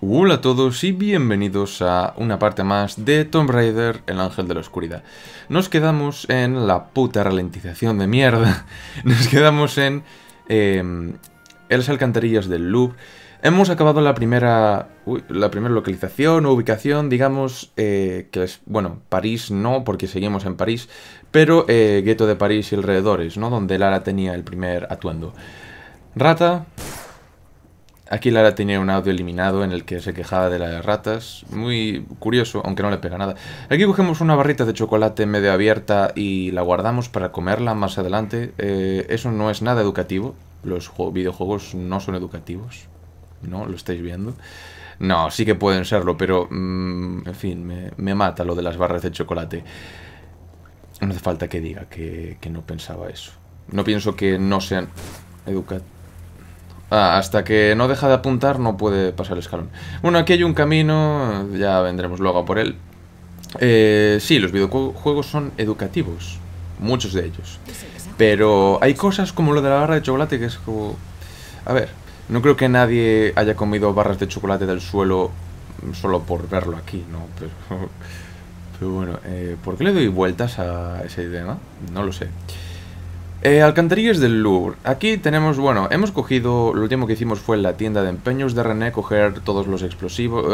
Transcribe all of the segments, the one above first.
Hola a todos y bienvenidos a una parte más de Tomb Raider, el ángel de la oscuridad. Nos quedamos en la puta ralentización de mierda. Nos quedamos en eh, las alcantarillas del Louvre. Hemos acabado la primera, la primera localización o ubicación, digamos, eh, que es, bueno, París no, porque seguimos en París, pero eh, gueto de París y alrededores, ¿no? Donde Lara tenía el primer atuendo. Rata, Aquí Lara tenía un audio eliminado en el que se quejaba de las ratas. Muy curioso, aunque no le pega nada. Aquí cogemos una barrita de chocolate medio abierta y la guardamos para comerla más adelante. Eh, eso no es nada educativo. Los videojuegos no son educativos. ¿No? ¿Lo estáis viendo? No, sí que pueden serlo, pero... Mm, en fin, me, mata lo de las barras de chocolate. No hace falta que diga que, que no pensaba eso. No pienso que no sean educativos. Ah, hasta que no deja de apuntar no puede pasar el escalón. Bueno, aquí hay un camino, ya vendremos luego por él. Eh, sí, los videojuegos son educativos, muchos de ellos. Pero hay cosas como lo de la barra de chocolate que es como... A ver, no creo que nadie haya comido barras de chocolate del suelo solo por verlo aquí, ¿no? Pero, bueno, eh, ¿por qué le doy vueltas a ese tema? No lo sé. Eh, alcantarillas del Louvre. Aquí tenemos, bueno, hemos cogido, lo último que hicimos fue en la tienda de empeños de René, coger todos los explosivos,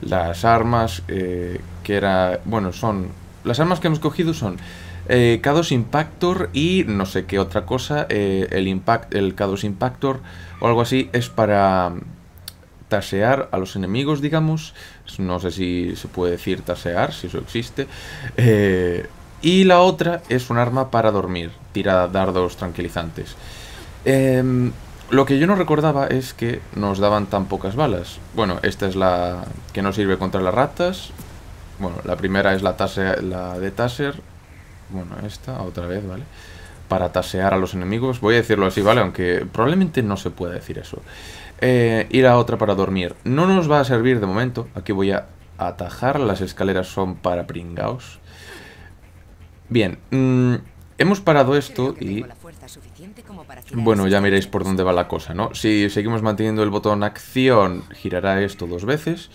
las armas, eh, que era, bueno, son, las armas que hemos cogido son eh, k Impactor y no sé qué otra cosa, eh, el, impact, el k Impactor o algo así, es para mm, tasear a los enemigos, digamos, no sé si se puede decir tasear, si eso existe, eh y la otra es un arma para dormir, tirada dardos tranquilizantes. Em, lo que yo no recordaba es que nos daban tan pocas balas. Bueno, esta es la que nos sirve contra las ratas. Bueno, la primera es la, la de Taser. Bueno, esta otra vez, ¿vale? Para tasear a los enemigos. Voy a decirlo así, ¿vale? Aunque probablemente no se pueda decir eso. Eh, y la otra para dormir. No nos va a servir de momento. Aquí voy a atajar. Las escaleras son para pringaos. Bien, mm, hemos parado esto y... Bueno, ya miréis por dónde va la cosa, ¿no? Si seguimos manteniendo el botón acción, girará esto dos veces.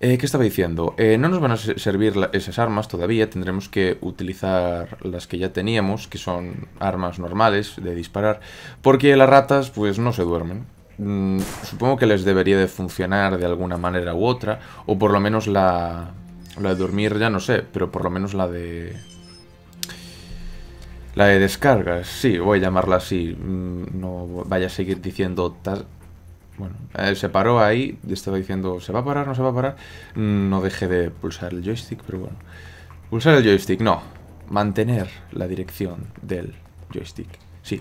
Eh, ¿Qué estaba diciendo? Eh, no nos van a servir esas armas todavía, tendremos que utilizar las que ya teníamos, que son armas normales de disparar, porque las ratas pues no se duermen. Mm, supongo que les debería de funcionar de alguna manera u otra, o por lo menos la, la de dormir ya no sé, pero por lo menos la de la de descargas, sí, voy a llamarla así. Mm, no vaya a seguir diciendo... Bueno, se paró ahí, estaba diciendo, ¿se va a parar? ¿No se va a parar? Mm, no dejé de pulsar el joystick, pero bueno. Pulsar el joystick, no. Mantener la dirección del joystick, sí.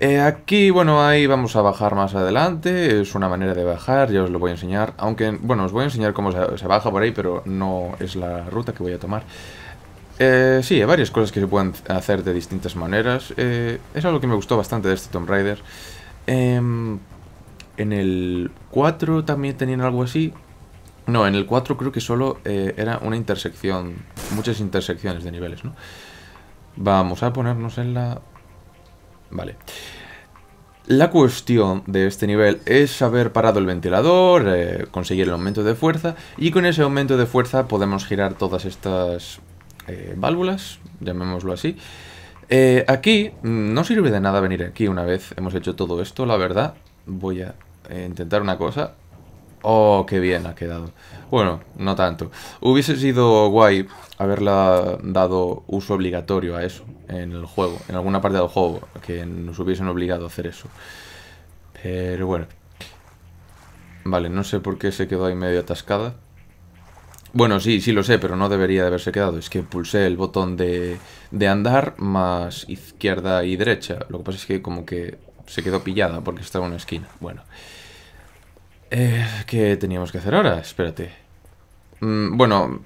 Eh, aquí, bueno, ahí vamos a bajar más adelante, es una manera de bajar, ya os lo voy a enseñar. Aunque, bueno, os voy a enseñar cómo se baja por ahí, pero no es la ruta que voy a tomar. Eh, sí, hay varias cosas que se pueden hacer de distintas maneras. Eh, es algo que me gustó bastante de este Tomb Raider. Em, en el 4 también tenían algo así. No, en el 4 creo que solo eh, era una intersección. Muchas intersecciones de niveles, ¿no? Vamos a ponernos en la... Vale. La cuestión de este nivel es haber parado el ventilador, conseguir el aumento de fuerza, y con ese aumento de fuerza podemos girar todas estas eh, válvulas, llamémoslo así. Eh, aquí no sirve de nada venir aquí una vez hemos hecho todo esto, la verdad. Voy a intentar una cosa. Oh, qué bien ha quedado. Bueno, no tanto. Hubiese sido guay haberla dado uso obligatorio a eso en el juego, en alguna parte del juego, que nos hubiesen obligado a hacer eso. Pero bueno. Vale, no sé por qué se quedó ahí medio atascada. Bueno, sí, sí lo sé, pero no debería de haberse quedado. Es que pulsé el botón de, de andar más izquierda y derecha. Lo que pasa es que como que se quedó pillada porque estaba en una esquina. Bueno. Eh, ¿Qué teníamos que hacer ahora? Espérate. Mm, bueno,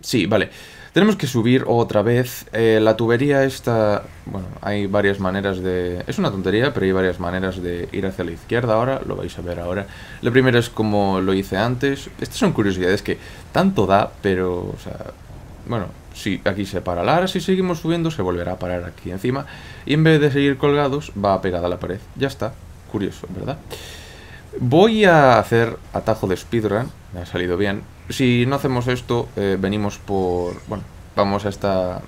Sí, vale. Tenemos que subir otra vez. Eh, la tubería esta... Bueno, hay varias maneras de... Es una tontería, pero hay varias maneras de ir hacia la izquierda ahora. Lo vais a ver ahora. La primera es como lo hice antes. Estas son curiosidades que tanto da, pero... O sea, bueno, si aquí se para la si seguimos subiendo, se volverá a parar aquí encima. Y en vez de seguir colgados, va pegada a la pared. Ya está. Curioso, ¿verdad? Voy a hacer atajo de speedrun me ha salido bien. Si no hacemos esto, eh, venimos por... Bueno, vamos a esta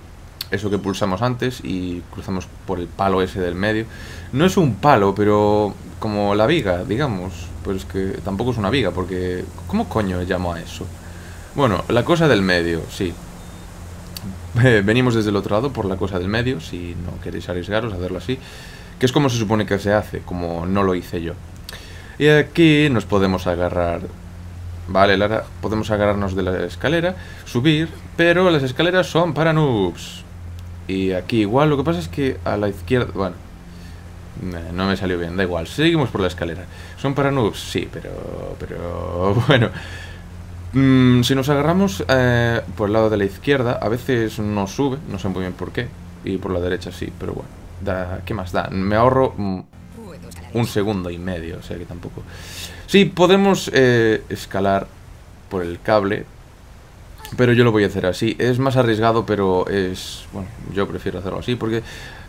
eso que pulsamos antes y cruzamos por el palo ese del medio. No es un palo, pero como la viga, digamos. Pues que tampoco es una viga, porque... ¿Cómo coño llamo a eso? Bueno, la cosa del medio, sí. Eh, venimos desde el otro lado por la cosa del medio, si no queréis arriesgaros a hacerlo así. Que es como se supone que se hace, como no lo hice yo. Y aquí nos podemos agarrar Vale, Lara, podemos agarrarnos de la escalera, subir, pero las escaleras son para noobs. Y aquí igual, lo que pasa es que a la izquierda... Bueno, eh, no me salió bien, da igual. Seguimos por la escalera. Son para noobs, sí, pero... Pero... Bueno... Mm, si nos agarramos eh, por el lado de la izquierda, a veces no sube, no sé muy bien por qué. Y por la derecha sí, pero bueno. Da, ¿Qué más da? Me ahorro mm, un segundo y medio, o sea que tampoco... Sí, podemos eh, escalar por el cable, pero yo lo voy a hacer así. Es más arriesgado, pero es... Bueno, yo prefiero hacerlo así porque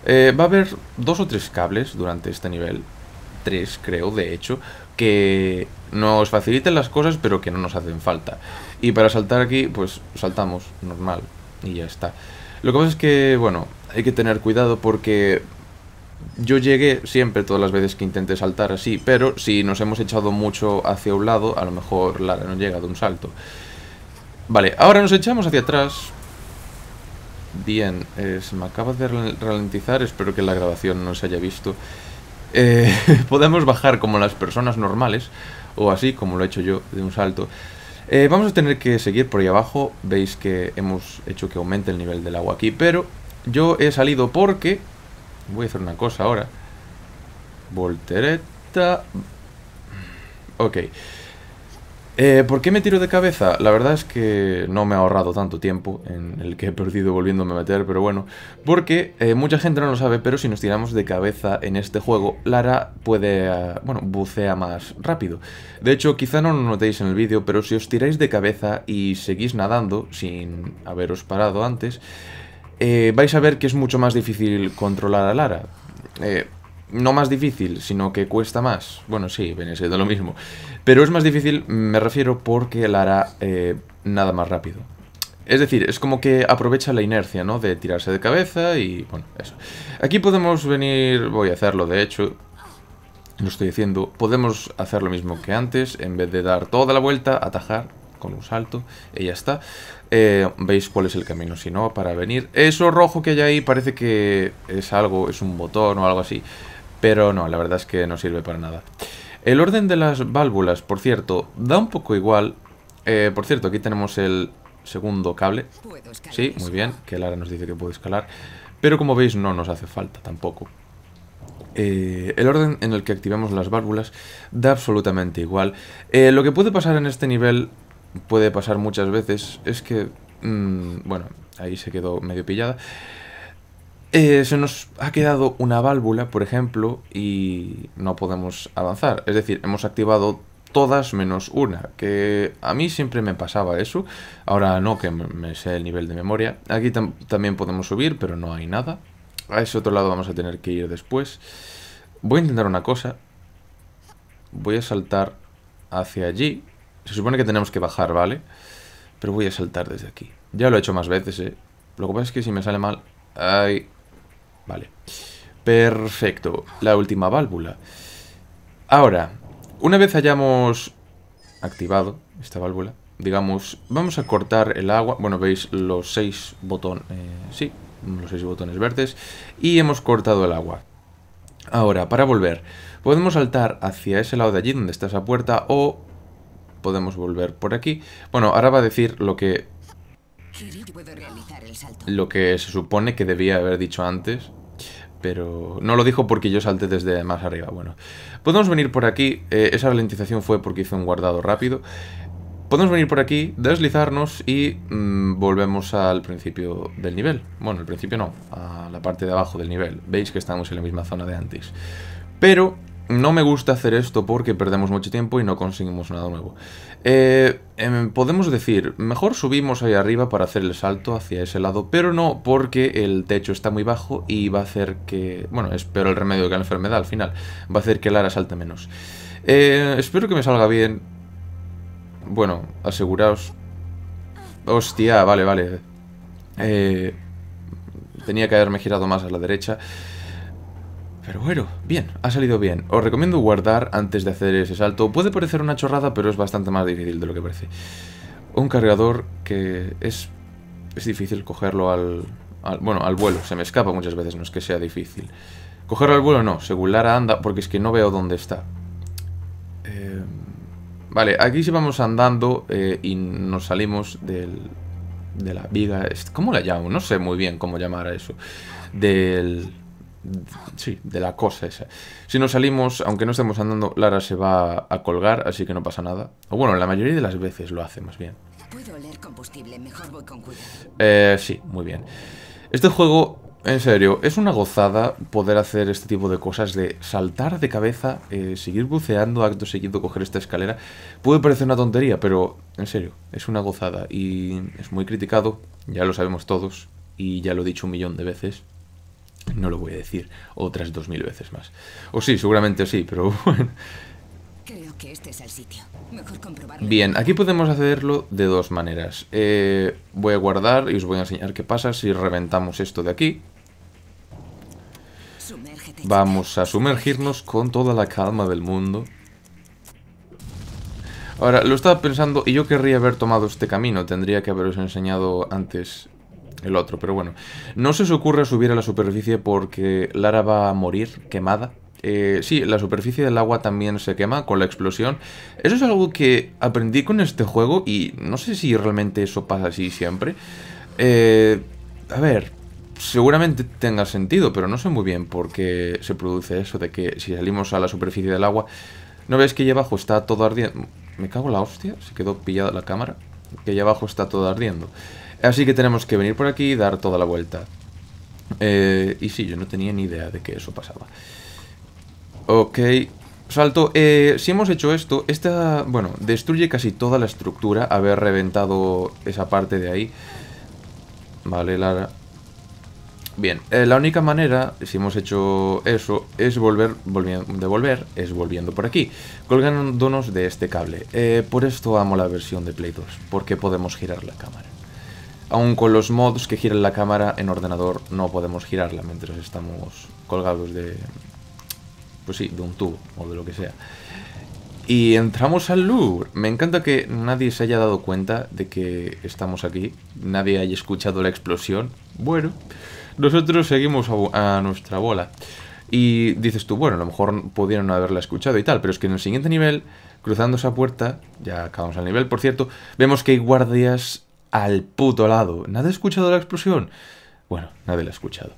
eh, va a haber dos o tres cables durante este nivel. Tres, creo, de hecho, que nos faciliten las cosas, pero que no nos hacen falta. Y para saltar aquí, pues saltamos, normal, y ya está. Lo que pasa es que, bueno, hay que tener cuidado porque yo llegué siempre, todas las veces que intenté saltar así, pero si nos hemos echado mucho hacia un lado, a lo mejor Lara no llega de un salto. Vale, ahora nos echamos hacia atrás. Bien, eh, se me acaba de ralentizar, espero que la grabación no se haya visto. Eh, podemos bajar como las personas normales, o así, como lo he hecho yo, de un salto. Eh, vamos a tener que seguir por ahí abajo, veis que hemos hecho que aumente el nivel del agua aquí, pero yo he salido porque Voy a hacer una cosa ahora. Voltereta. Ok. Eh, ¿Por qué me tiro de cabeza? La verdad es que no me ha ahorrado tanto tiempo en el que he perdido volviéndome a meter, pero bueno. Porque eh, mucha gente no lo sabe, pero si nos tiramos de cabeza en este juego, Lara puede, eh, bueno, bucea más rápido. De hecho, quizá no lo notéis en el vídeo, pero si os tiráis de cabeza y seguís nadando sin haberos parado antes, eh, vais a ver que es mucho más difícil controlar a Lara. Eh, no más difícil, sino que cuesta más. Bueno, sí, viene siendo lo mismo. Pero es más difícil, me refiero, porque Lara eh, nada más rápido. Es decir, es como que aprovecha la inercia, ¿no? De tirarse de cabeza y, bueno, eso. Aquí podemos venir, voy a hacerlo, de hecho, lo estoy haciendo. podemos hacer lo mismo que antes, en vez de dar toda la vuelta, atajar con un salto y ya está. Eh, veis cuál es el camino, si no, para venir. Eso rojo que hay ahí parece que es algo, es un botón o algo así. Pero no, la verdad es que no sirve para nada. El orden de las válvulas, por cierto, da un poco igual. Eh, por cierto, aquí tenemos el segundo cable. Sí, muy bien, que Lara nos dice que puede escalar. Pero como veis no nos hace falta tampoco. Eh, el orden en el que activamos las válvulas da absolutamente igual. lo que puede pasar en este nivel puede pasar muchas veces es que, mm, bueno, ahí se quedó medio pillada. Eh, se nos ha quedado una válvula, por ejemplo, y no podemos avanzar. Es decir, hemos activado todas menos una, que a mí siempre me pasaba eso. Ahora no, que me sea el nivel de memoria. Aquí también podemos subir, pero no hay nada. A ese otro lado vamos a tener que ir después. Voy a intentar una cosa. Voy a saltar hacia allí se supone que tenemos que bajar, ¿vale? Pero voy a saltar desde aquí. Ya lo he hecho más veces, ¿eh? Lo que pasa es que si me sale mal... Ay... Vale. Perfecto. La última válvula. Ahora, una vez hayamos activado esta válvula, digamos, vamos a cortar el agua. Bueno, veis los seis botones... Eh, sí, los seis botones verdes. Y hemos cortado el agua. Ahora, para volver, podemos saltar hacia ese lado de allí donde está esa puerta o podemos volver por aquí. Bueno, ahora va a decir lo que... Lo que se supone que debía haber dicho antes. Pero no lo dijo porque yo salté desde más arriba. Bueno, podemos venir por aquí. Eh, esa ralentización fue porque hice un guardado rápido. Podemos venir por aquí, deslizarnos y mm, volvemos al principio del nivel. Bueno, al principio no, a la parte de abajo del nivel. Veis que estamos en la misma zona de antes. Pero no me gusta hacer esto porque perdemos mucho tiempo y no conseguimos nada nuevo. Eh, em, podemos decir, mejor subimos ahí arriba para hacer el salto hacia ese lado, pero no porque el techo está muy bajo y va a hacer que... Bueno, espero el remedio que la enfermedad al final. Va a hacer que Lara salte menos. Eh, espero que me salga bien. Bueno, aseguraos... Hostia, vale, vale. Eh, tenía que haberme girado más a la derecha bueno, bien, ha salido bien. Os recomiendo guardar antes de hacer ese salto. Puede parecer una chorrada, pero es bastante más difícil de lo que parece. Un cargador que es, es difícil cogerlo al, Bueno, al vuelo. Se me escapa muchas veces, no es que sea difícil. Cogerlo al vuelo no, según Lara anda, porque es que no veo dónde está. Eh, vale, aquí sí vamos andando eh, y nos salimos del, de la viga... ¿Cómo la llamo? No sé muy bien cómo llamar a eso. Del Sí, de la cosa esa. Si nos salimos, aunque no estemos andando, Lara se va a colgar, así que no pasa nada. O bueno, la mayoría de las veces lo hace, más bien. Eh, sí, muy bien. Este juego, en serio, es una gozada poder hacer este tipo de cosas, de saltar de cabeza, eh, seguir buceando, acto seguido coger esta escalera. Puede parecer una tontería, pero en serio, es una gozada y es muy criticado, ya lo sabemos todos y ya lo he dicho un millón de veces. No lo voy a decir otras dos mil veces más. O sí, seguramente sí, pero bueno. Este Bien, aquí podemos hacerlo de dos maneras. Eh, voy a guardar y os voy a enseñar qué pasa si reventamos esto de aquí. Vamos a sumergirnos con toda la calma del mundo. Ahora, lo estaba pensando y yo querría haber tomado este camino. Tendría que haberos enseñado antes el otro, pero bueno. No se os ocurre subir a la superficie porque Lara va a morir quemada. Eh, sí, la superficie del agua también se quema con la explosión. Eso es algo que aprendí con este juego y no sé si realmente eso pasa así siempre. Eh, a ver, seguramente tenga sentido, pero no sé muy bien por qué se produce eso de que si salimos a la superficie del agua... ¿No ves que allá abajo está todo ardiendo? Me cago en la hostia, se quedó pillada la cámara. Que allá abajo está todo ardiendo. Así que tenemos que venir por aquí y dar toda la vuelta. Eh, y sí, yo no tenía ni idea de que eso pasaba. Ok, salto. Eh, si hemos hecho esto, esta, bueno, destruye casi toda la estructura haber reventado esa parte de ahí. Vale, Lara. Bien, eh, la única manera, si hemos hecho eso, es volver, devolver, es volviendo por aquí, colgándonos de este cable. por esto amo la versión de Play 2, porque podemos girar la cámara. Aún con los mods que giran la cámara en ordenador no podemos girarla mientras estamos colgados de... Pues sí, de un tubo o de lo que sea. Y entramos al Louvre. Me encanta que nadie se haya dado cuenta de que estamos aquí. Nadie haya escuchado la explosión. Bueno, nosotros seguimos a, nuestra bola. Y dices tú, bueno, a lo mejor pudieron no haberla escuchado y tal, pero es que en el siguiente nivel, cruzando esa puerta, ya acabamos el nivel, por cierto, vemos que hay guardias al puto lado. ¿Nadie ha escuchado la explosión? Bueno, nadie la ha escuchado.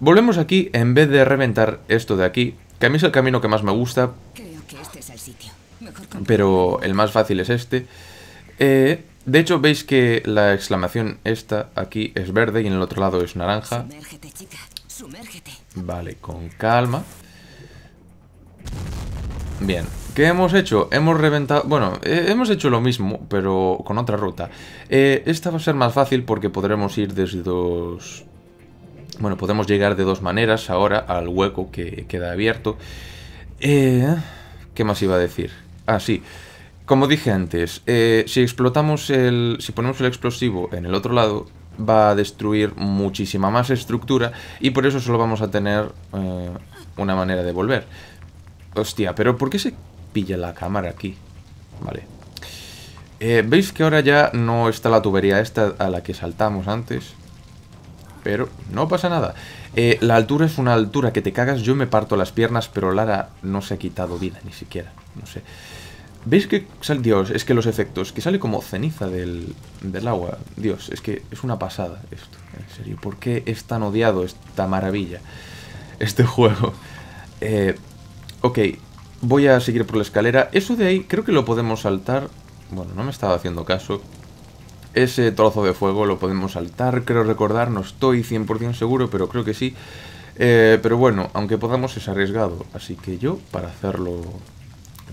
Volvemos aquí, en vez de reventar esto de aquí, que a mí es el camino que más me gusta. Este pero el más fácil es este. Eh, de hecho, veis que la exclamación esta aquí es verde y en el otro lado es naranja. Vale, con calma. Bien, ¿Qué hemos hecho? Hemos reventado... Bueno, eh, hemos hecho lo mismo, pero con otra ruta. Eh, esta va a ser más fácil porque podremos ir desde dos... Bueno, podemos llegar de dos maneras ahora al hueco que queda abierto. Eh, ¿Qué más iba a decir? Ah, sí. Como dije antes, si explotamos el... Si ponemos el explosivo en el otro lado, va a destruir muchísima más estructura y por eso solo vamos a tener una manera de volver. Hostia, pero ¿por qué se pilla la cámara aquí. Vale. Eh, veis que ahora ya no está la tubería esta a la que saltamos antes. Pero no pasa nada. Eh, la altura es una altura que te cagas. Yo me parto las piernas, pero Lara no se ha quitado vida ni siquiera. No sé. ¿Veis que sale? Dios, es que los efectos, que sale como ceniza del, del, agua. Dios, es que es una pasada esto. En serio, ¿por qué es tan odiado esta maravilla? Este juego. Eh, ok, Voy a seguir por la escalera. Eso de ahí creo que lo podemos saltar. Bueno, no me estaba haciendo caso. Ese trozo de fuego lo podemos saltar, creo recordar. No estoy 100% seguro, pero creo que sí. Eh, pero bueno, aunque podamos es arriesgado. Así que yo, para hacerlo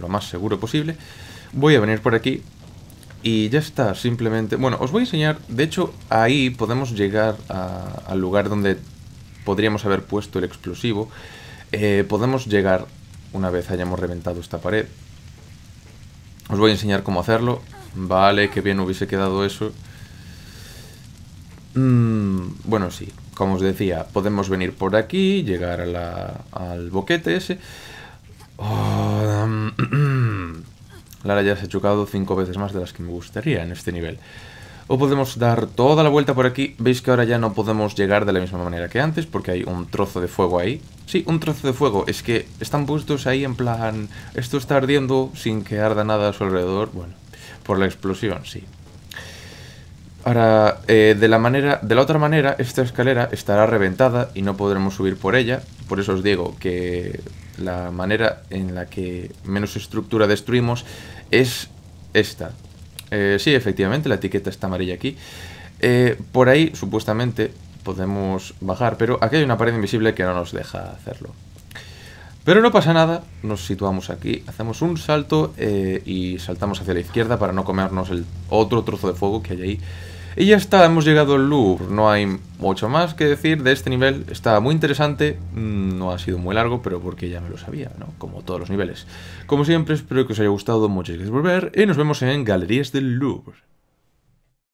lo más seguro posible, voy a venir por aquí. Y ya está, simplemente... Bueno, os voy a enseñar... De hecho, ahí podemos llegar al lugar donde podríamos haber puesto el explosivo. Eh, podemos llegar una vez hayamos reventado esta pared. Os voy a enseñar cómo hacerlo. Vale, qué bien hubiese quedado eso. Mm, bueno, sí, como os decía, podemos venir por aquí, llegar al boquete ese. Oh, Lara ya se ha chocado cinco veces más de las que me gustaría en este nivel. O podemos dar toda la vuelta por aquí. Veis que ahora ya no podemos llegar de la misma manera que antes porque hay un trozo de fuego ahí. Sí, un trozo de fuego. Es que están puestos ahí en plan... Esto está ardiendo sin que arda nada a su alrededor. Bueno, por la explosión, sí. Ahora, eh, de, la manera, de la otra manera, esta escalera estará reventada y no podremos subir por ella. Por eso os digo que la manera en la que menos estructura destruimos es esta. Eh, sí, efectivamente, la etiqueta está amarilla aquí. Eh, por ahí, supuestamente, podemos bajar, pero aquí hay una pared invisible que no nos deja hacerlo. Pero no pasa nada, nos situamos aquí, hacemos un salto eh, y saltamos hacia la izquierda para no comernos el otro trozo de fuego que hay ahí. Y ya está, hemos llegado al Louvre. No hay mucho más que decir de este nivel. Está muy interesante. Mm, no ha sido muy largo, pero porque ya me lo sabía, ¿no? Como todos los niveles. Como siempre, espero que os haya gustado. Muchas gracias por ver. Y nos vemos en Galerías del Louvre.